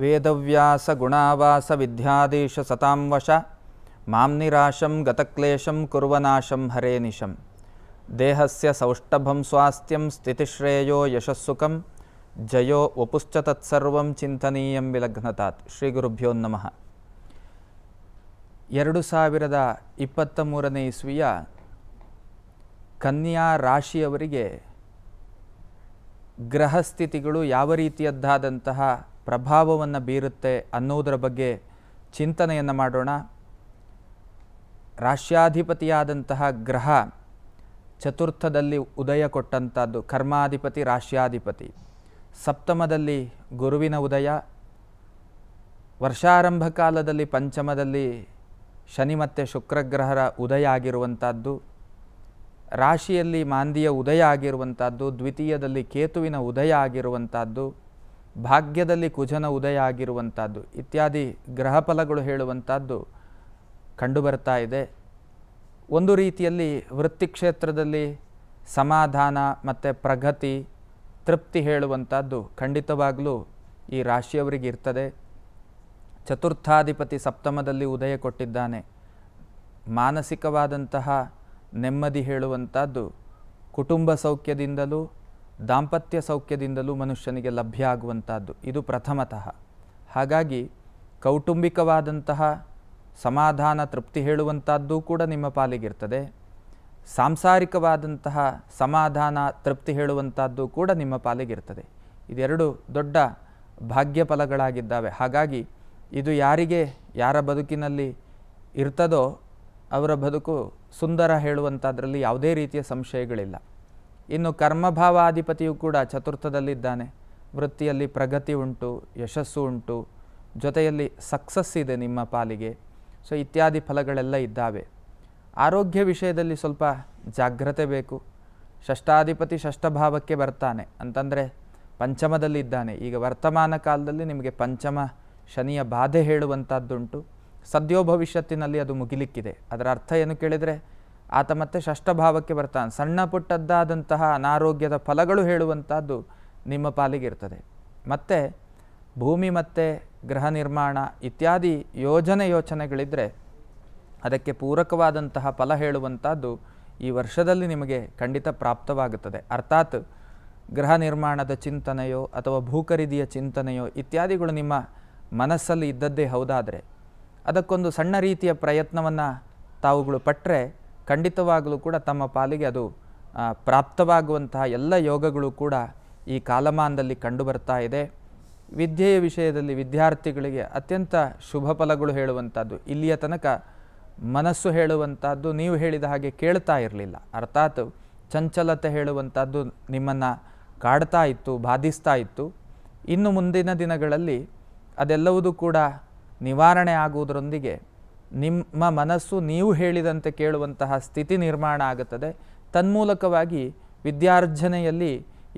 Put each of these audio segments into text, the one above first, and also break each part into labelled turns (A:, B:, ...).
A: ವೇದವ್ಯಾಸ ಗುಣಾವಾಸ ವಿದ್ಯಾದೇಶ ಸತಾಂವಶ ನಿರಾಶಂ ಗತಕ್ಲೇಶಂ ಕುರ್ವನಾಶಂ ನಿಶಂ ದೇಹಸ್ಯ ಸೌಷ್ಠಭಂ ಸ್ವಾಸ್ಥ್ಯಂ ಸ್ಥಿತಿಶ್ರೇಯೋ ಯಶಸ್ಸುಖಂ ಜಯೋ ವಪುಶ್ಚ ತತ್ಸರ್ವಂ ಚಿಂತನೀಯಂ ವಿಲಗ್ನತಾತ್ ಶ್ರೀ ಗುರುಭ್ಯೋ ನಮಃ ಎರಡು ಸಾವಿರದ ಇಪ್ಪತ್ತ ಮೂರನೇ ಇಸ್ವಿಯ ಕನ್ಯಾ ರಾಶಿಯವರಿಗೆ ಗ್ರಹಸ್ಥಿತಿಗಳು ಯಾವ ರೀತಿಯದ್ದಾದಂತಹ ಪ್ರಭಾವವನ್ನು ಬೀರುತ್ತೆ ಅನ್ನೋದರ ಬಗ್ಗೆ ಚಿಂತನೆಯನ್ನು ಮಾಡೋಣ ರಾಷ್ಟ್ರಾಧಿಪತಿಯಾದಂತಹ ಗ್ರಹ ಚತುರ್ಥದಲ್ಲಿ ಉದಯ ಕೊಟ್ಟಂಥದ್ದು ಕರ್ಮಾಧಿಪತಿ ರಾಷ್ಟ್ರಾಧಿಪತಿ ಸಪ್ತಮದಲ್ಲಿ ಗುರುವಿನ ಉದಯ ವರ್ಷಾರಂಭ ಕಾಲದಲ್ಲಿ ಪಂಚಮದಲ್ಲಿ ಶನಿ ಮತ್ತು ಶುಕ್ರಗ್ರಹರ ಉದಯ ಆಗಿರುವಂಥದ್ದು ರಾಶಿಯಲ್ಲಿ ಮಾಂದಿಯ ಉದಯ ಆಗಿರುವಂಥದ್ದು ದ್ವಿತೀಯದಲ್ಲಿ ಕೇತುವಿನ ಉದಯ ಆಗಿರುವಂಥದ್ದು ಭಾಗ್ಯದಲ್ಲಿ ಕುಜನ ಉದಯ ಆಗಿರುವಂಥದ್ದು ಇತ್ಯಾದಿ ಗ್ರಹ ಫಲಗಳು ಹೇಳುವಂಥದ್ದು ಕಂಡುಬರ್ತಾ ಇದೆ ಒಂದು ರೀತಿಯಲ್ಲಿ ವೃತ್ತಿ ಕ್ಷೇತ್ರದಲ್ಲಿ ಸಮಾಧಾನ ಮತ್ತು ಪ್ರಗತಿ ತೃಪ್ತಿ ಹೇಳುವಂಥದ್ದು ಖಂಡಿತವಾಗಲೂ ಈ ರಾಶಿಯವರಿಗೆ ಇರ್ತದೆ ಚತುರ್ಥಾಧಿಪತಿ ಸಪ್ತಮದಲ್ಲಿ ಉದಯ ಕೊಟ್ಟಿದ್ದಾನೆ ಮಾನಸಿಕವಾದಂತಹ ನೆಮ್ಮದಿ ಹೇಳುವಂಥದ್ದು ಕುಟುಂಬ ಸೌಖ್ಯದಿಂದಲೂ ದಾಂಪತ್ಯ ಸೌಖ್ಯದಿಂದಲೂ ಮನುಷ್ಯನಿಗೆ ಲಭ್ಯ ಆಗುವಂಥದ್ದು ಇದು ಪ್ರಥಮತಃ ಹಾಗಾಗಿ ಕೌಟುಂಬಿಕವಾದಂತಹ ಸಮಾಧಾನ ತೃಪ್ತಿ ಹೇಳುವಂಥದ್ದು ಕೂಡ ನಿಮ್ಮ ಪಾಲಿಗಿರ್ತದೆ ಸಾಂಸಾರಿಕವಾದಂತಹ ಸಮಾಧಾನ ತೃಪ್ತಿ ಹೇಳುವಂಥದ್ದು ಕೂಡ ನಿಮ್ಮ ಪಾಲಿಗಿರ್ತದೆ ಇದೆರಡು ದೊಡ್ಡ ಭಾಗ್ಯ ಫಲಗಳಾಗಿದ್ದಾವೆ ಹಾಗಾಗಿ ಇದು ಯಾರಿಗೆ ಯಾರ ಬದುಕಿನಲ್ಲಿ ಇರ್ತದೋ ಅವರ ಬದುಕು ಸುಂದರ ಹೇಳುವಂಥದ್ರಲ್ಲಿ ಯಾವುದೇ ರೀತಿಯ ಸಂಶಯಗಳಿಲ್ಲ ಇನ್ನು ಕರ್ಮಭಾವಾಧಿಪತಿಯು ಕೂಡ ಚತುರ್ಥದಲ್ಲಿದ್ದಾನೆ ವೃತ್ತಿಯಲ್ಲಿ ಪ್ರಗತಿ ಉಂಟು ಯಶಸ್ಸು ಉಂಟು ಜೊತೆಯಲ್ಲಿ ಸಕ್ಸಸ್ ಇದೆ ನಿಮ್ಮ ಪಾಲಿಗೆ ಸೊ ಇತ್ಯಾದಿ ಫಲಗಳೆಲ್ಲ ಇದ್ದಾವೆ ಆರೋಗ್ಯ ವಿಷಯದಲ್ಲಿ ಸ್ವಲ್ಪ ಜಾಗ್ರತೆ ಬೇಕು ಷಷ್ಠಾಧಿಪತಿ ಷಷ್ಠಭಾವಕ್ಕೆ ಬರ್ತಾನೆ ಅಂತಂದರೆ ಪಂಚಮದಲ್ಲಿ ಇದ್ದಾನೆ ಈಗ ವರ್ತಮಾನ ಕಾಲದಲ್ಲಿ ನಿಮಗೆ ಪಂಚಮ ಶನಿಯ ಬಾಧೆ ಹೇಳುವಂಥದ್ದುಂಟು ಸದ್ಯೋ ಭವಿಷ್ಯತ್ತಿನಲ್ಲಿ ಅದು ಮುಗಿಲಿಕ್ಕಿದೆ ಅದರ ಅರ್ಥ ಏನು ಕೇಳಿದರೆ ಆತ ಮತ್ತೆ ಷಷ್ಠಭಾವಕ್ಕೆ ಬರ್ತಾನೆ ಸಣ್ಣ ಪುಟ್ಟದ್ದಾದಂತಹ ಅನಾರೋಗ್ಯದ ಫಲಗಳು ಹೇಳುವಂಥದ್ದು ನಿಮ್ಮ ಪಾಲಿಗೆ ಇರ್ತದೆ ಮತ್ತು ಭೂಮಿ ಮತ್ತು ಗೃಹ ನಿರ್ಮಾಣ ಇತ್ಯಾದಿ ಯೋಜನೆ ಯೋಚನೆಗಳಿದ್ದರೆ ಅದಕ್ಕೆ ಪೂರಕವಾದಂತಹ ಫಲ ಹೇಳುವಂಥದ್ದು ಈ ವರ್ಷದಲ್ಲಿ ನಿಮಗೆ ಖಂಡಿತ ಪ್ರಾಪ್ತವಾಗುತ್ತದೆ ಅರ್ಥಾತ್ ಗೃಹ ನಿರ್ಮಾಣದ ಚಿಂತನೆಯೋ ಅಥವಾ ಭೂಖರೀದಿಯ ಚಿಂತನೆಯೋ ಇತ್ಯಾದಿಗಳು ನಿಮ್ಮ ಮನಸ್ಸಲ್ಲಿ ಇದ್ದದ್ದೇ ಹೌದಾದರೆ ಅದಕ್ಕೊಂದು ಸಣ್ಣ ರೀತಿಯ ಪ್ರಯತ್ನವನ್ನು ತಾವುಗಳು ಪಟ್ಟರೆ ಖಂಡಿತವಾಗಲೂ ಕೂಡ ತಮ್ಮ ಪಾಲಿಗೆ ಅದು ಪ್ರಾಪ್ತವಾಗುವಂತಹ ಎಲ್ಲ ಯೋಗಗಳು ಕೂಡ ಈ ಕಾಲಮಾನದಲ್ಲಿ ಕಂಡುಬರ್ತಾ ಇದೆ ವಿದ್ಯೆಯ ವಿಷಯದಲ್ಲಿ ವಿದ್ಯಾರ್ಥಿಗಳಿಗೆ ಅತ್ಯಂತ ಶುಭ ಫಲಗಳು ಹೇಳುವಂಥದ್ದು ಇಲ್ಲಿಯ ತನಕ ಮನಸ್ಸು ಹೇಳುವಂಥದ್ದು ನೀವು ಹೇಳಿದ ಹಾಗೆ ಕೇಳ್ತಾ ಇರಲಿಲ್ಲ ಅರ್ಥಾತ್ ಚಂಚಲತೆ ಹೇಳುವಂಥದ್ದು ನಿಮ್ಮನ್ನು ಕಾಡ್ತಾ ಇತ್ತು ಬಾಧಿಸ್ತಾ ಇತ್ತು ಇನ್ನು ಮುಂದಿನ ದಿನಗಳಲ್ಲಿ ಅದೆಲ್ಲವೂ ಕೂಡ ನಿವಾರಣೆ ಆಗುವುದರೊಂದಿಗೆ ನಿಮ್ಮ ಮನಸ್ಸು ನೀವು ಹೇಳಿದಂತೆ ಕೇಳುವಂತಹ ಸ್ಥಿತಿ ನಿರ್ಮಾಣ ಆಗುತ್ತದೆ ತನ್ಮೂಲಕವಾಗಿ ವಿದ್ಯಾರ್ಜನೆಯಲ್ಲಿ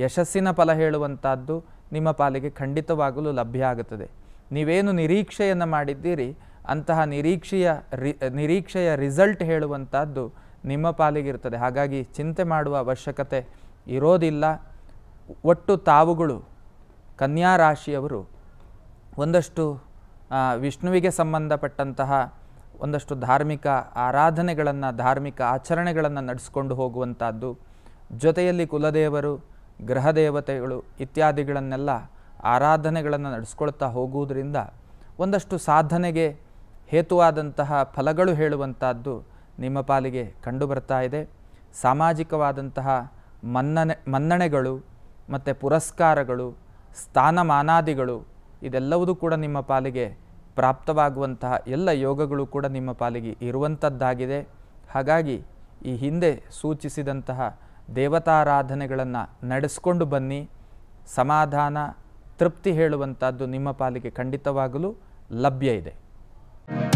A: ಯಶಸ್ಸಿನ ಫಲ ಹೇಳುವಂಥದ್ದು ನಿಮ್ಮ ಪಾಲಿಗೆ ಖಂಡಿತವಾಗಲು ಲಭ್ಯ ಆಗುತ್ತದೆ ನೀವೇನು ನಿರೀಕ್ಷೆಯನ್ನು ಮಾಡಿದ್ದೀರಿ ಅಂತಹ ನಿರೀಕ್ಷೆಯ ರಿ ನಿರೀಕ್ಷೆಯ ರಿಸಲ್ಟ್ ಹೇಳುವಂಥದ್ದು ನಿಮ್ಮ ಪಾಲಿಗಿರ್ತದೆ ಹಾಗಾಗಿ ಚಿಂತೆ ಮಾಡುವ ಅವಶ್ಯಕತೆ ಇರೋದಿಲ್ಲ ಒಟ್ಟು ತಾವುಗಳು ಕನ್ಯಾ ರಾಶಿಯವರು ಒಂದಷ್ಟು ವಿಷ್ಣುವಿಗೆ ಸಂಬಂಧಪಟ್ಟಂತಹ ಒಂದಷ್ಟು ಧಾರ್ಮಿಕ ಆರಾಧನೆಗಳನ್ನು ಧಾರ್ಮಿಕ ಆಚರಣೆಗಳನ್ನು ನಡೆಸ್ಕೊಂಡು ಹೋಗುವಂಥದ್ದು ಜೊತೆಯಲ್ಲಿ ಕುಲದೇವರು ಗ್ರಹದೇವತೆಗಳು ದೇವತೆಗಳು ಇತ್ಯಾದಿಗಳನ್ನೆಲ್ಲ ಆರಾಧನೆಗಳನ್ನು ನಡೆಸ್ಕೊಳ್ತಾ ಹೋಗುವುದರಿಂದ ಒಂದಷ್ಟು ಸಾಧನೆಗೆ ಹೇತುವಾದಂತಹ ಫಲಗಳು ಹೇಳುವಂಥದ್ದು ನಿಮ್ಮ ಪಾಲಿಗೆ ಕಂಡುಬರ್ತಾ ಇದೆ ಸಾಮಾಜಿಕವಾದಂತಹ ಮನ್ನಣೆ ಮನ್ನಣೆಗಳು ಮತ್ತು ಪುರಸ್ಕಾರಗಳು ಸ್ಥಾನಮಾನಾದಿಗಳು ಇದೆಲ್ಲವೂ ಕೂಡ ನಿಮ್ಮ ಪಾಲಿಗೆ ಪ್ರಾಪ್ತವಾಗುವಂತಹ ಎಲ್ಲ ಯೋಗಗಳು ಕೂಡ ನಿಮ್ಮ ಪಾಲಿಗೆ ಇರುವಂಥದ್ದಾಗಿದೆ ಹಾಗಾಗಿ ಈ ಹಿಂದೆ ಸೂಚಿಸಿದಂತಹ ದೇವತಾರಾಧನೆಗಳನ್ನು ನಡೆಸ್ಕೊಂಡು ಬನ್ನಿ ಸಮಾಧಾನ ತೃಪ್ತಿ ಹೇಳುವಂಥದ್ದು ನಿಮ್ಮ ಪಾಲಿಗೆ ಖಂಡಿತವಾಗಲೂ ಲಭ್ಯ ಇದೆ